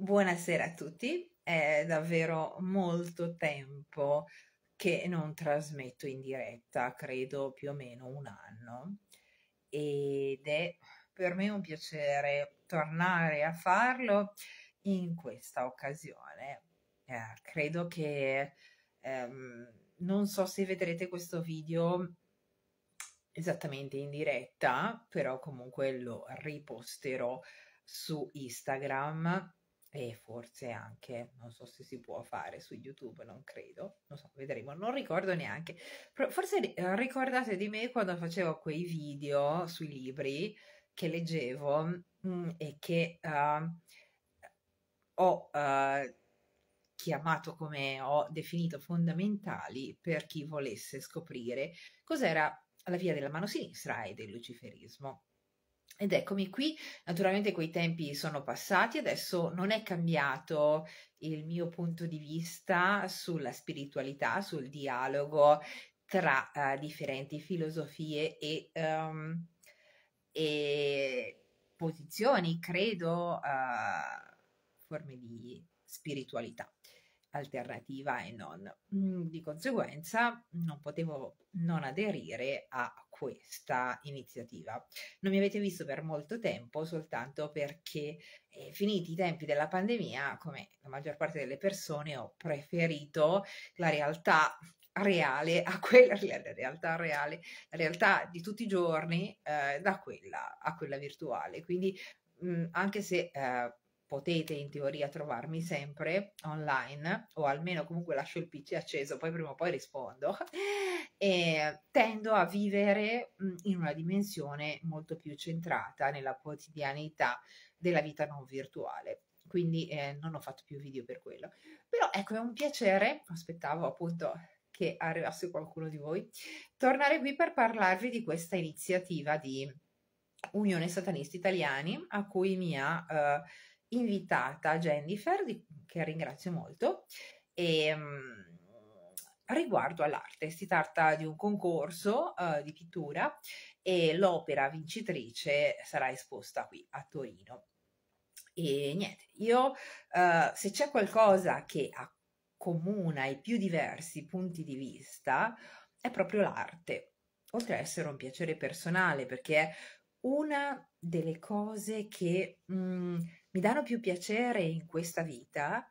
Buonasera a tutti, è davvero molto tempo che non trasmetto in diretta, credo più o meno un anno, ed è per me un piacere tornare a farlo in questa occasione. Eh, credo che ehm, non so se vedrete questo video esattamente in diretta, però comunque lo riposterò su Instagram e forse anche, non so se si può fare su YouTube, non credo, non so, vedremo, non ricordo neanche. Forse eh, ricordate di me quando facevo quei video sui libri che leggevo mh, mm, e che uh, ho uh, chiamato come ho definito fondamentali per chi volesse scoprire cos'era la via della mano sinistra e del luciferismo. Ed eccomi qui, naturalmente quei tempi sono passati, adesso non è cambiato il mio punto di vista sulla spiritualità, sul dialogo tra uh, differenti filosofie e, um, e posizioni, credo, uh, forme di spiritualità alternativa e non. Mm, di conseguenza non potevo non aderire a questa iniziativa. Non mi avete visto per molto tempo soltanto perché eh, finiti i tempi della pandemia, come la maggior parte delle persone, ho preferito la realtà reale a quella la realtà reale, la realtà di tutti i giorni eh, da quella a quella virtuale. Quindi mh, mm, anche se eh, potete in teoria trovarmi sempre online o almeno comunque lascio il pc acceso poi prima o poi rispondo e tendo a vivere in una dimensione molto più centrata nella quotidianità della vita non virtuale quindi eh, non ho fatto più video per quello però ecco è un piacere aspettavo appunto che arrivasse qualcuno di voi tornare qui per parlarvi di questa iniziativa di Unione Satanisti Italiani a cui mi ha eh, invitata Jennifer, di, che ringrazio molto, e, um, riguardo all'arte. Si tratta di un concorso uh, di pittura e l'opera vincitrice sarà esposta qui a Torino. E niente, io uh, se c'è qualcosa che accomuna i più diversi punti di vista è proprio l'arte, oltre ad essere un piacere personale perché è una delle cose che mh, mm, mi danno più piacere in questa vita,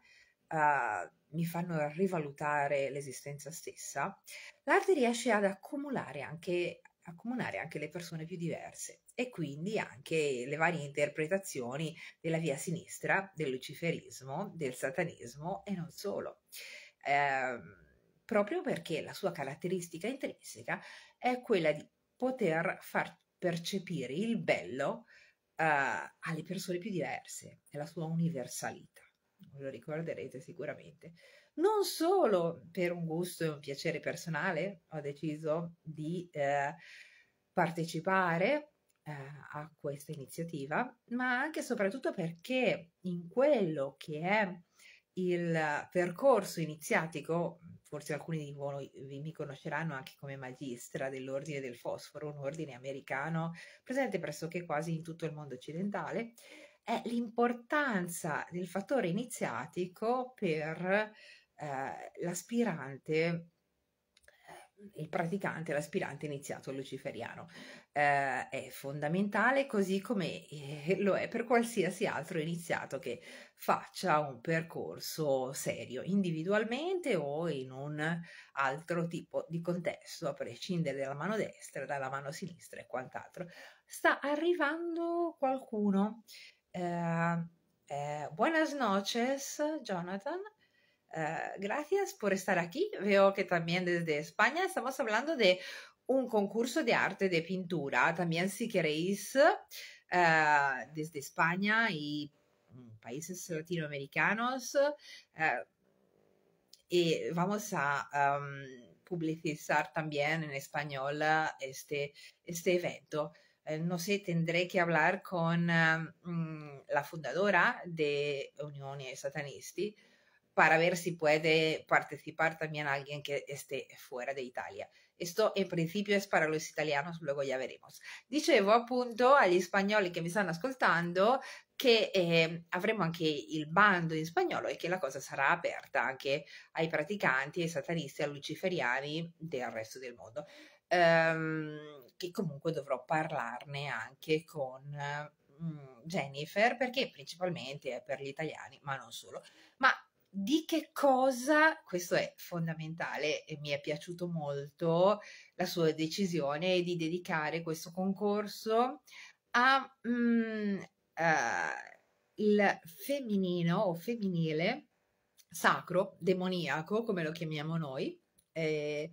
uh, mi fanno rivalutare l'esistenza stessa, l'arte riesce ad accumulare anche, accomunare anche le persone più diverse e quindi anche le varie interpretazioni della via sinistra, del luciferismo, del satanismo e non solo. Eh, proprio perché la sua caratteristica intrinseca è quella di poter far percepire il bello eh, alle persone più diverse, è la sua universalità. Lo ricorderete sicuramente. Non solo per un gusto e un piacere personale ho deciso di eh, partecipare eh, a questa iniziativa, ma anche e soprattutto perché in quello che è il percorso iniziatico forse alcuni di voi mi conosceranno anche come magistra dell'Ordine del Fosforo, un ordine americano presente pressoché quasi in tutto il mondo occidentale, è l'importanza del fattore iniziatico per eh, l'aspirante il praticante, l'aspirante iniziato luciferiano. Eh, è fondamentale così come eh, lo è per qualsiasi altro iniziato che faccia un percorso serio, individualmente o in un altro tipo di contesto, a prescindere dalla mano destra, dalla mano sinistra e quant'altro. Sta arrivando qualcuno. Eh, eh, buenas noches, Jonathan. Ah, gracias por estar aquí. Veo que también desde España estamos hablando de un concurso de arte de pintura. También si queréis, ah, desde España y mm, países latinoamericanos, ah, y vamos a publicizar también en español este, este evento eh, no sé, tendré que hablar con mm, la fundadora de Uniones Satanisti para ver si puede participar también alguien que esté fuera de Italia. Esto en principio es para los italianos, luego ya veremos. Dicevo appunto agli spagnoli che mi stanno ascoltando che eh, avremo anche il bando in spagnolo e che la cosa sarà aperta anche ai praticanti, ai satanisti, ai luciferiani del resto del mondo, ehm, che comunque dovrò parlarne anche con eh, Jennifer perché principalmente è per gli italiani, ma non solo. Ma di che cosa, questo è fondamentale e mi è piaciuto molto la sua decisione di dedicare questo concorso a, mm, uh, il femminino o femminile sacro, demoniaco, come lo chiamiamo noi. Eh,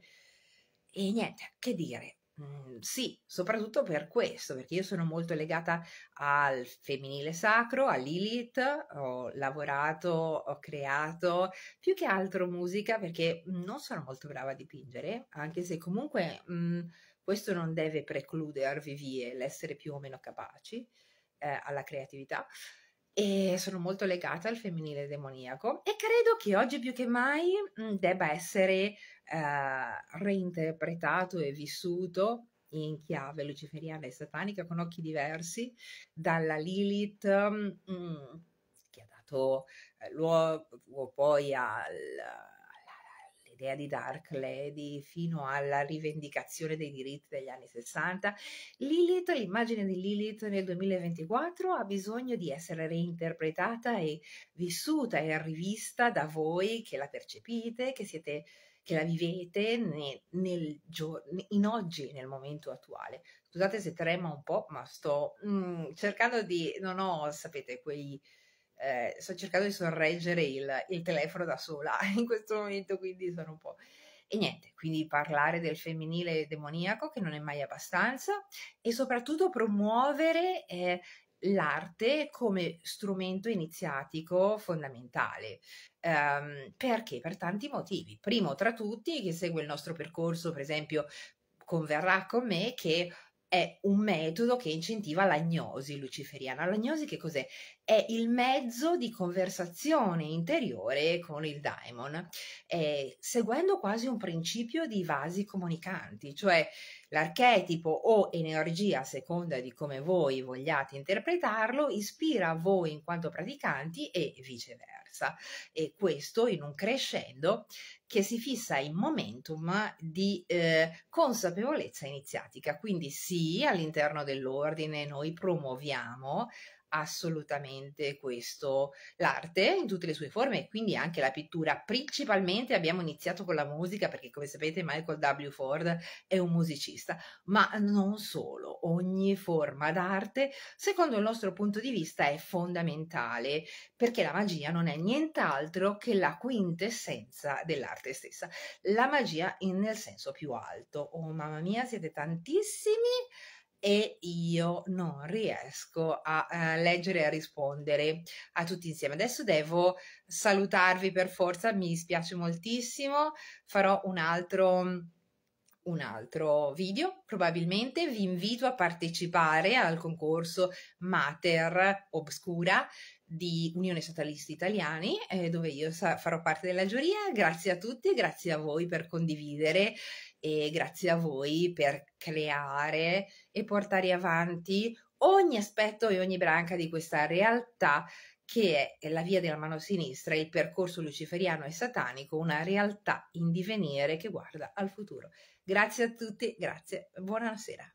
e niente, che dire, Mhmm, sì, soprattutto per questo, perché io sono molto legata al femminile sacro, a Lilith, ho lavorato, ho creato più che altro musica perché non sono molto brava a dipingere, anche se comunque mm, questo non deve precludervi l'essere più o meno capaci eh, alla creatività e sono molto legata al femminile demoniaco e credo che oggi più che mai mm, debba essere uh, reinterpretato e vissuto in chiave luciferiana e satanica con occhi diversi dalla Lilith um, che ha dato eh, luogo poi al idea di Dark Lady fino alla rivendicazione dei diritti degli anni 60, Lilith, l'immagine di Lilith nel 2024 ha bisogno di essere reinterpretata e vissuta e rivista da voi che la percepite, che siete che la vivete nel, nel, in oggi, nel momento attuale. Scusate se trema un po', ma sto mm, cercando di... non ho, sapete, quei eh, sto cercando di sorreggere il, il telefono da sola in questo momento, quindi sono un po'... E niente, quindi parlare del femminile demoniaco che non è mai abbastanza e soprattutto promuovere eh, l'arte come strumento iniziatico fondamentale. Um, perché? Per tanti motivi. Primo tra tutti, chi segue il nostro percorso, per esempio, converrà con me che è un metodo che incentiva l'agnosi luciferiana. L'agnosi che cos'è? è il mezzo di conversazione interiore con il daimon, eh, seguendo quasi un principio di vasi comunicanti, cioè l'archetipo o energia, a seconda di come voi vogliate interpretarlo, ispira voi in quanto praticanti e viceversa. E questo in un crescendo che si fissa in momentum di eh, consapevolezza iniziatica. Quindi sì, all'interno dell'ordine noi promuoviamo assolutamente questo, l'arte in tutte le sue forme, e quindi anche la pittura. Principalmente abbiamo iniziato con la musica perché come sapete Michael W. Ford è un musicista, ma non solo, ogni forma d'arte secondo il nostro punto di vista è fondamentale perché la magia non è nient'altro che la quintessenza dell'arte stessa, la magia in, nel senso più alto. Oh mamma mia, siete tantissimi! e io non riesco a, a eh, leggere e a rispondere a tutti insieme. Adesso devo salutarvi per forza, mi spiace moltissimo, farò un altro un altro video. Probabilmente vi invito a partecipare al concorso Mater Obscura di Unione Statalisti Italiani, eh, dove io farò parte della giuria. Grazie a tutti grazie a voi per condividere e grazie a voi per creare e portare avanti ogni aspetto e ogni branca di questa realtà che è la via della mano sinistra, il percorso luciferiano e satanico, una realtà in divenire che guarda al futuro. Grazie a tutti, grazie, buonasera.